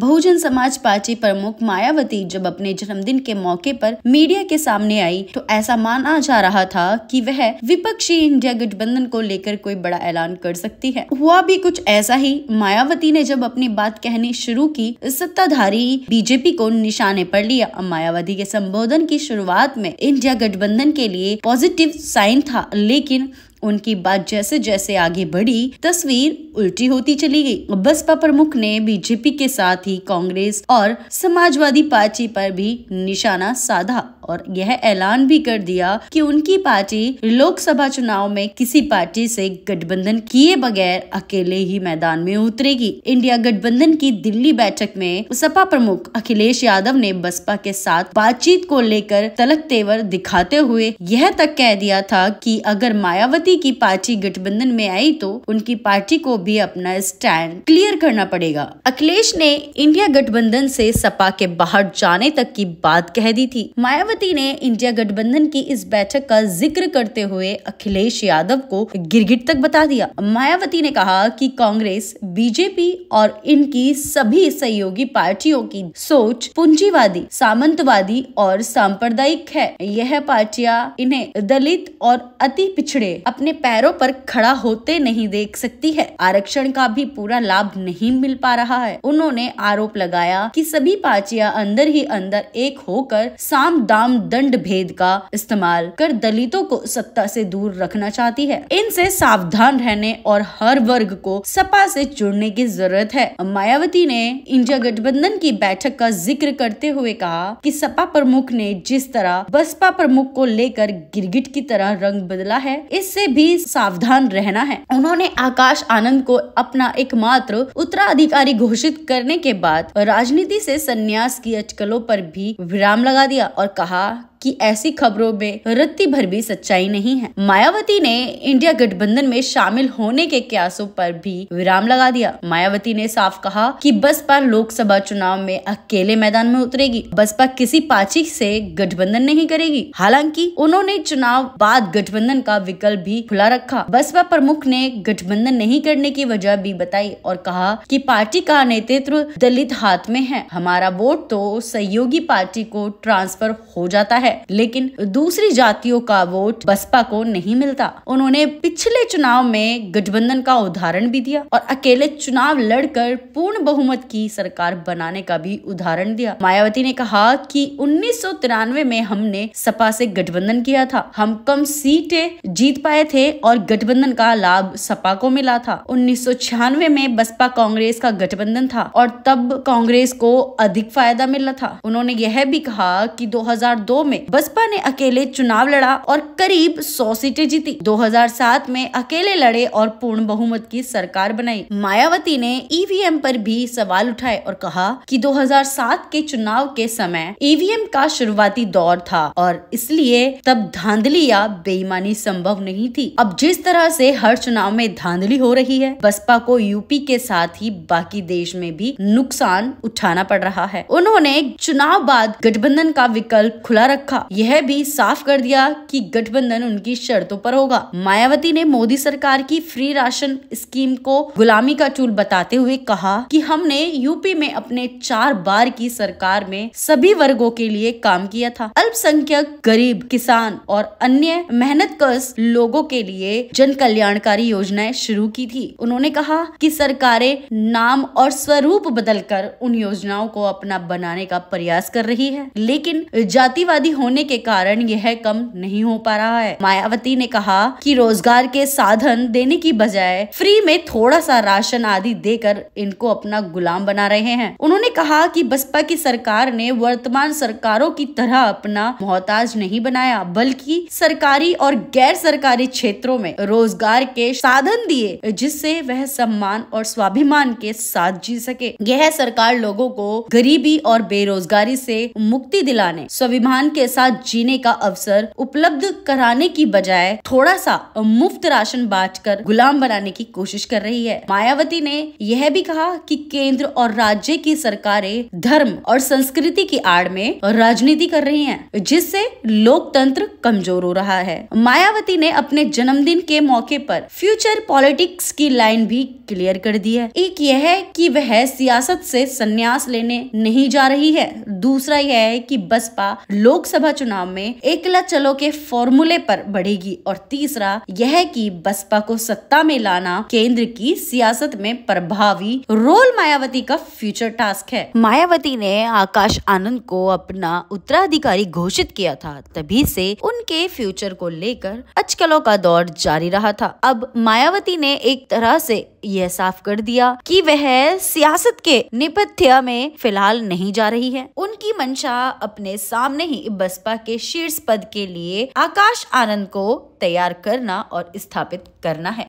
बहुजन समाज पार्टी प्रमुख मायावती जब अपने जन्मदिन के मौके पर मीडिया के सामने आई तो ऐसा माना जा रहा था कि वह विपक्षी इंडिया गठबंधन को लेकर कोई बड़ा ऐलान कर सकती है हुआ भी कुछ ऐसा ही मायावती ने जब अपनी बात कहनी शुरू की सत्ताधारी बीजेपी को निशाने पर लिया मायावती के संबोधन की शुरुआत में इंडिया गठबंधन के लिए पॉजिटिव साइन था लेकिन उनकी बात जैसे जैसे आगे बढ़ी तस्वीर उल्टी होती चली गई बसपा प्रमुख ने बीजेपी के साथ ही कांग्रेस और समाजवादी पार्टी पर भी निशाना साधा और यह ऐलान भी कर दिया कि उनकी पार्टी लोकसभा चुनाव में किसी पार्टी से गठबंधन किए बगैर अकेले ही मैदान में उतरेगी इंडिया गठबंधन की दिल्ली बैठक में सपा प्रमुख अखिलेश यादव ने बसपा के साथ बातचीत को लेकर तलक तेवर दिखाते हुए यह तक कह दिया था कि अगर मायावती की पार्टी गठबंधन में आई तो उनकी पार्टी को भी अपना स्टैंड क्लियर करना पड़ेगा अखिलेश ने इंडिया गठबंधन से सपा के बाहर जाने तक की बात कह दी थी मायावती मायावती ने इंडिया गठबंधन की इस बैठक का जिक्र करते हुए अखिलेश यादव को गिरगिट तक बता दिया मायावती ने कहा कि कांग्रेस बीजेपी और इनकी सभी सहयोगी पार्टियों की सोच पूंजीवादी सामंतवादी और सांप्रदायिक है यह पार्टियां इन्हें दलित और अति पिछड़े अपने पैरों पर खड़ा होते नहीं देख सकती है आरक्षण का भी पूरा लाभ नहीं मिल पा रहा है उन्होंने आरोप लगाया कि सभी पार्टियां अंदर ही अंदर एक होकर साम दाम आम दंड भेद का इस्तेमाल कर दलितों को सत्ता से दूर रखना चाहती है इनसे सावधान रहने और हर वर्ग को सपा से जुड़ने की जरूरत है मायावती ने इंडिया गठबंधन की बैठक का जिक्र करते हुए कहा कि सपा प्रमुख ने जिस तरह बसपा प्रमुख को लेकर गिरगिट की तरह रंग बदला है इससे भी सावधान रहना है उन्होंने आकाश आनंद को अपना एकमात्र उत्तराधिकारी घोषित करने के बाद राजनीति से संन्यास की अटकलों पर भी विराम लगा दिया और कहा her कि ऐसी खबरों में रत्ती भर भी सच्चाई नहीं है मायावती ने इंडिया गठबंधन में शामिल होने के क्यासों पर भी विराम लगा दिया मायावती ने साफ कहा कि बसपा लोकसभा चुनाव में अकेले मैदान में उतरेगी बसपा किसी पाची से गठबंधन नहीं करेगी हालांकि उन्होंने चुनाव बाद गठबंधन का विकल्प भी खुला रखा बसपा प्रमुख ने गठबंधन नहीं करने की वजह भी बताई और कहा कि पार्टी का नेतृत्व दलित हाथ में है हमारा वोट तो सहयोगी पार्टी को ट्रांसफर हो जाता है है लेकिन दूसरी जातियों का वोट बसपा को नहीं मिलता उन्होंने पिछले चुनाव में गठबंधन का उदाहरण भी दिया और अकेले चुनाव लड़कर पूर्ण बहुमत की सरकार बनाने का भी उदाहरण दिया मायावती ने कहा कि उन्नीस में हमने सपा से गठबंधन किया था हम कम सीटें जीत पाए थे और गठबंधन का लाभ सपा को मिला था उन्नीस में बसपा कांग्रेस का गठबंधन था और तब कांग्रेस को अधिक फायदा मिला था उन्होंने यह भी कहा कि 2002 में में बसपा ने अकेले चुनाव लड़ा और करीब सौ सीटें जीती 2007 में अकेले लड़े और पूर्ण बहुमत की सरकार बनाई मायावती ने ईवीएम e पर भी सवाल उठाए और कहा कि 2007 के चुनाव के समय ईवीएम e का शुरुआती दौर था और इसलिए तब धांधली या बेईमानी संभव नहीं थी अब जिस तरह से हर चुनाव में धांधली हो रही है बसपा को यूपी के साथ ही बाकी देश में भी नुकसान उठाना पड़ रहा है उन्होंने चुनाव बाद गठबंधन का विकल्प खुला रखा रखा यह भी साफ कर दिया कि गठबंधन उनकी शर्तों पर होगा मायावती ने मोदी सरकार की फ्री राशन स्कीम को गुलामी का चूल बताते हुए कहा कि हमने यूपी में अपने चार बार की सरकार में सभी वर्गों के लिए काम किया था अल्पसंख्यक गरीब किसान और अन्य मेहनत कश लोगों के लिए जन कल्याणकारी योजनाएं शुरू की थी उन्होंने कहा कि सरकारें नाम और स्वरूप बदलकर उन योजनाओं को अपना बनाने का प्रयास कर रही है लेकिन जातिवादी होने के कारण यह कम नहीं हो पा रहा है मायावती ने कहा कि रोजगार के साधन देने की बजाय फ्री में थोड़ा सा राशन आदि देकर इनको अपना गुलाम बना रहे हैं उन्होंने कहा कि बसपा की सरकार ने वर्तमान सरकारों की तरह अपना मोहताज नहीं बनाया बल्कि सरकारी और गैर सरकारी क्षेत्रों में रोजगार के साधन दिए जिससे वह सम्मान और स्वाभिमान के साथ जी सके यह सरकार लोगों को गरीबी और बेरोजगारी से मुक्ति दिलाने स्वाभिमान के के साथ जीने का अवसर उपलब्ध कराने की बजाय थोड़ा सा मुफ्त राशन बांटकर गुलाम बनाने की कोशिश कर रही है मायावती ने यह भी कहा कि केंद्र और राज्य की सरकारें धर्म और संस्कृति की आड़ में राजनीति कर रही हैं, जिससे लोकतंत्र कमजोर हो रहा है मायावती ने अपने जन्मदिन के मौके पर फ्यूचर पॉलिटिक्स की लाइन भी क्लियर कर दी है एक यह है कि वह सियासत से संन्यास लेने नहीं जा रही है दूसरा यह है कि बसपा लोकसभा लोकसभा चुनाव में एकला चलो के फॉर्मूले पर बढ़ेगी और तीसरा यह कि बसपा को सत्ता में लाना केंद्र की सियासत में प्रभावी रोल मायावती का फ्यूचर टास्क है मायावती ने आकाश आनंद को अपना उत्तराधिकारी घोषित किया था तभी से उनके फ्यूचर को लेकर अचकलों का दौर जारी रहा था अब मायावती ने एक तरह से यह साफ कर दिया कि वह सियासत के निपथ्य में फिलहाल नहीं जा रही है उनकी मंशा अपने सामने ही बसपा के शीर्ष पद के लिए आकाश आनंद को तैयार करना और स्थापित करना है